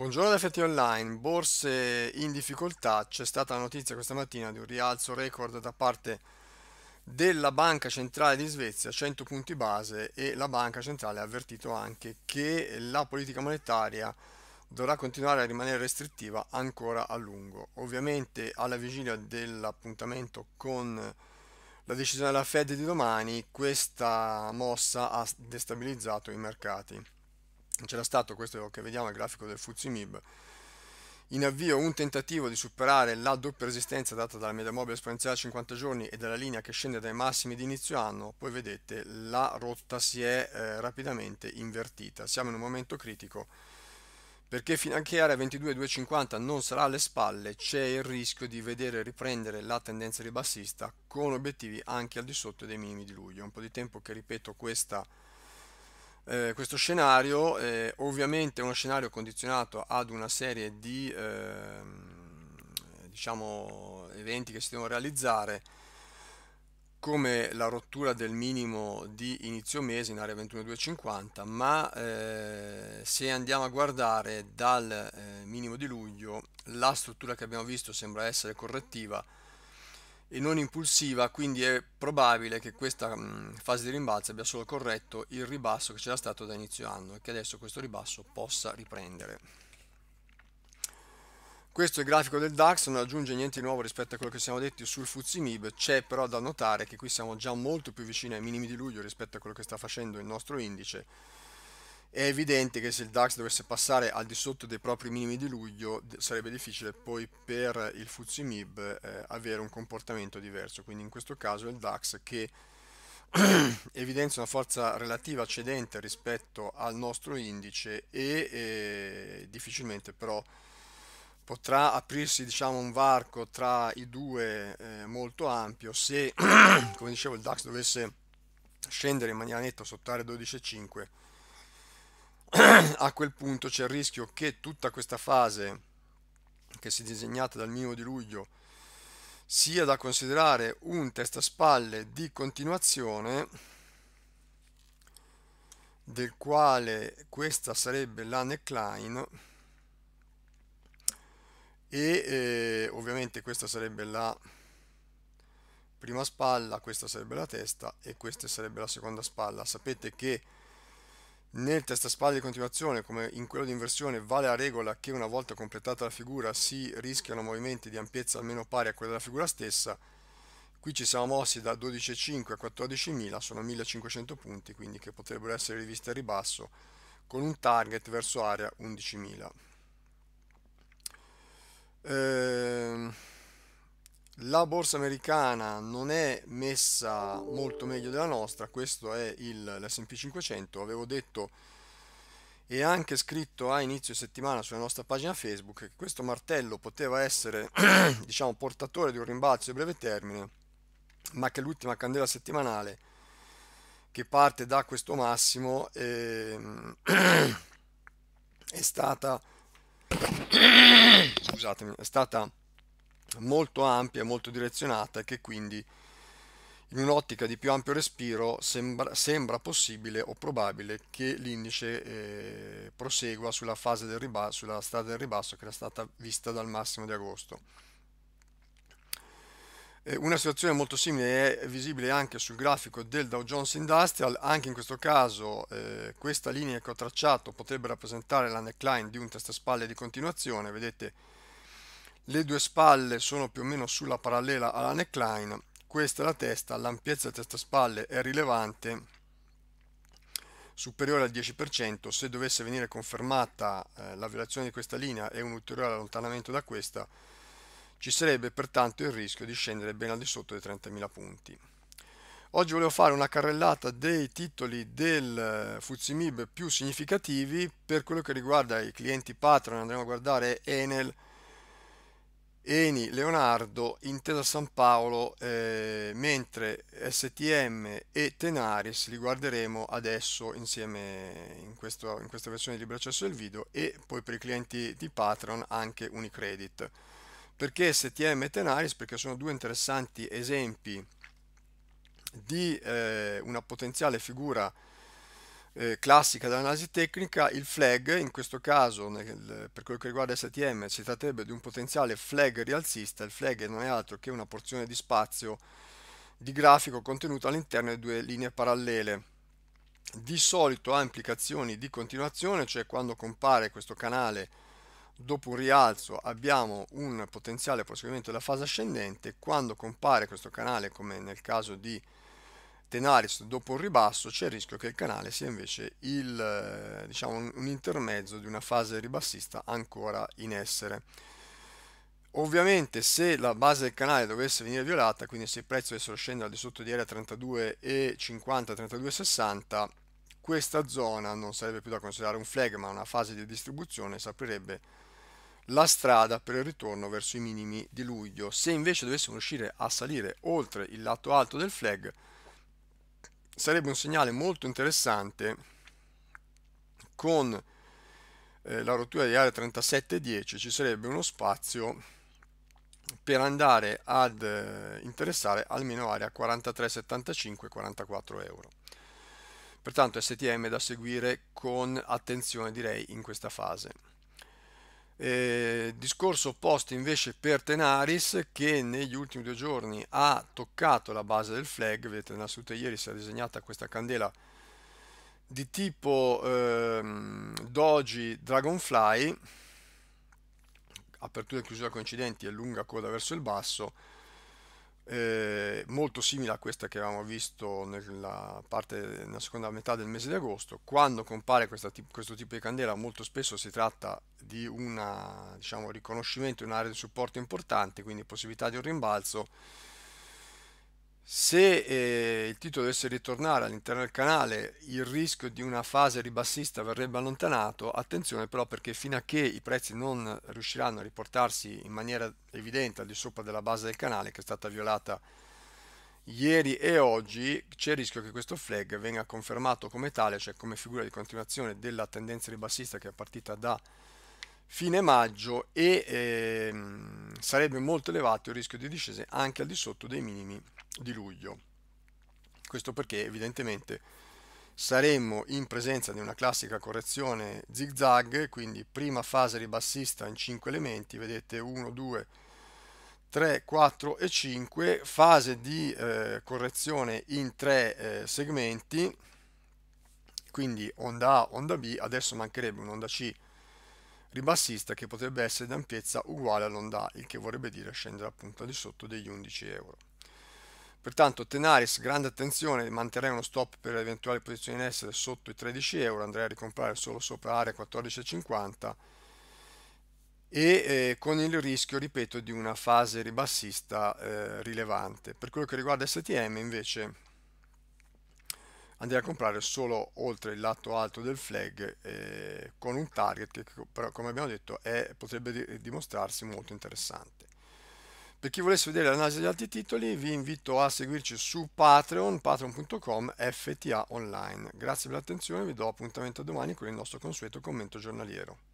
Buongiorno FT Online, borse in difficoltà, c'è stata la notizia questa mattina di un rialzo record da parte della Banca Centrale di Svezia, 100 punti base e la Banca Centrale ha avvertito anche che la politica monetaria dovrà continuare a rimanere restrittiva ancora a lungo. Ovviamente alla vigilia dell'appuntamento con la decisione della Fed di domani questa mossa ha destabilizzato i mercati c'era stato, questo che vediamo al grafico del Fuzimib, in avvio un tentativo di superare la doppia resistenza data dalla media mobile esponenziale a 50 giorni e dalla linea che scende dai massimi di inizio anno, poi vedete la rotta si è eh, rapidamente invertita, siamo in un momento critico perché fino anche area 22,250 non sarà alle spalle c'è il rischio di vedere riprendere la tendenza ribassista con obiettivi anche al di sotto dei minimi di luglio, un po' di tempo che ripeto questa eh, questo scenario eh, ovviamente è uno scenario condizionato ad una serie di eh, diciamo, eventi che si devono realizzare come la rottura del minimo di inizio mese in area 21.250 ma eh, se andiamo a guardare dal eh, minimo di luglio la struttura che abbiamo visto sembra essere correttiva e non impulsiva, quindi è probabile che questa mm, fase di rimbalzo abbia solo corretto il ribasso che c'era stato da inizio anno e che adesso questo ribasso possa riprendere. Questo è il grafico del DAX, non aggiunge niente di nuovo rispetto a quello che siamo detti sul MIB, c'è però da notare che qui siamo già molto più vicini ai minimi di luglio rispetto a quello che sta facendo il nostro indice è evidente che se il DAX dovesse passare al di sotto dei propri minimi di luglio sarebbe difficile poi per il FTSE MIB eh, avere un comportamento diverso, quindi in questo caso il DAX che evidenzia una forza relativa cedente rispetto al nostro indice e eh, difficilmente però potrà aprirsi diciamo, un varco tra i due eh, molto ampio se come dicevo il DAX dovesse scendere in maniera netta sotto sottare 12,5 a quel punto c'è il rischio che tutta questa fase che si è disegnata dal minimo di luglio sia da considerare un testaspalle di continuazione del quale questa sarebbe la neckline e eh, ovviamente questa sarebbe la prima spalla, questa sarebbe la testa e questa sarebbe la seconda spalla. Sapete che nel spalle di continuazione, come in quello di inversione, vale la regola che una volta completata la figura si rischiano movimenti di ampiezza almeno pari a quella della figura stessa. Qui ci siamo mossi da 12.5 a 14.000, sono 1.500 punti, quindi che potrebbero essere rivisti a ribasso, con un target verso area 11.000. Ehm la borsa americana non è messa molto meglio della nostra, questo è l'SP 500, avevo detto e anche scritto a inizio settimana sulla nostra pagina Facebook che questo martello poteva essere diciamo, portatore di un rimbalzo di breve termine, ma che l'ultima candela settimanale che parte da questo massimo è, ehm, è stata scusatemi, è stata molto ampia, molto direzionata e che quindi in un'ottica di più ampio respiro sembra, sembra, possibile o probabile che l'indice eh, prosegua sulla, fase del ribasso, sulla strada del ribasso che era stata vista dal massimo di agosto. Eh, una situazione molto simile è visibile anche sul grafico del Dow Jones Industrial, anche in questo caso eh, questa linea che ho tracciato potrebbe rappresentare la neckline di un testa spalle di continuazione, vedete le due spalle sono più o meno sulla parallela alla neckline, questa è la testa, l'ampiezza della testa-spalle è rilevante, superiore al 10%, se dovesse venire confermata eh, la violazione di questa linea e un ulteriore allontanamento da questa, ci sarebbe pertanto il rischio di scendere ben al di sotto dei 30.000 punti. Oggi volevo fare una carrellata dei titoli del eh, Fuzimib più significativi per quello che riguarda i clienti patron, andremo a guardare Enel, Eni, Leonardo, Intesa San Paolo, eh, mentre STM e Tenaris li guarderemo adesso insieme in, questo, in questa versione di libero accesso del video e poi per i clienti di Patreon anche Unicredit. Perché STM e Tenaris? Perché sono due interessanti esempi di eh, una potenziale figura eh, classica dell'analisi tecnica, il flag, in questo caso nel, per quello che riguarda STM, si tratterebbe di un potenziale flag rialzista, il flag non è altro che una porzione di spazio di grafico contenuta all'interno di due linee parallele. Di solito ha implicazioni di continuazione, cioè quando compare questo canale dopo un rialzo abbiamo un potenziale proseguimento della fase ascendente, quando compare questo canale come nel caso di tenaris dopo un ribasso c'è il rischio che il canale sia invece il, eh, diciamo, un intermezzo di una fase ribassista ancora in essere. Ovviamente se la base del canale dovesse venire violata, quindi se il prezzo dovesse scendere al di sotto di area 32,50-32,60, questa zona non sarebbe più da considerare un flag ma una fase di distribuzione si aprirebbe la strada per il ritorno verso i minimi di luglio. Se invece dovessimo riuscire a salire oltre il lato alto del flag, sarebbe un segnale molto interessante con eh, la rottura di area 3710 ci sarebbe uno spazio per andare ad eh, interessare almeno area 43,75-44 euro pertanto STM da seguire con attenzione direi in questa fase eh, discorso opposto invece per Tenaris che negli ultimi due giorni ha toccato la base del flag, vedete nella seduta ieri si è disegnata questa candela di tipo ehm, Doji Dragonfly, apertura e chiusura coincidenti e lunga coda verso il basso, eh, molto simile a questa che avevamo visto nella, parte, nella seconda metà del mese di agosto. Quando compare questa, questo tipo di candela molto spesso si tratta di una, diciamo, un riconoscimento di un'area di supporto importante, quindi possibilità di un rimbalzo se eh, il titolo dovesse ritornare all'interno del canale, il rischio di una fase ribassista verrebbe allontanato. Attenzione però perché fino a che i prezzi non riusciranno a riportarsi in maniera evidente al di sopra della base del canale che è stata violata ieri e oggi, c'è il rischio che questo flag venga confermato come tale, cioè come figura di continuazione della tendenza ribassista che è partita da fine maggio e eh, sarebbe molto elevato il rischio di discese anche al di sotto dei minimi di luglio. Questo perché evidentemente saremmo in presenza di una classica correzione zigzag, quindi prima fase ribassista in 5 elementi, vedete 1, 2, 3, 4 e 5, fase di eh, correzione in 3 eh, segmenti, quindi onda A, onda B, adesso mancherebbe un'onda C ribassista che potrebbe essere d'ampiezza uguale all'onda A, il che vorrebbe dire scendere appunto al di sotto degli 11 euro. Pertanto Tenaris, grande attenzione, manterrei uno stop per eventuali posizioni in essere sotto i 13 euro, andrei a ricomprare solo sopra area 14,50 e eh, con il rischio, ripeto, di una fase ribassista eh, rilevante. Per quello che riguarda STM invece andrei a comprare solo oltre il lato alto del flag eh, con un target che però come abbiamo detto è, potrebbe dimostrarsi molto interessante. Per chi volesse vedere l'analisi degli altri titoli vi invito a seguirci su Patreon, patreon.com FTA Online. Grazie per l'attenzione, vi do appuntamento domani con il nostro consueto commento giornaliero.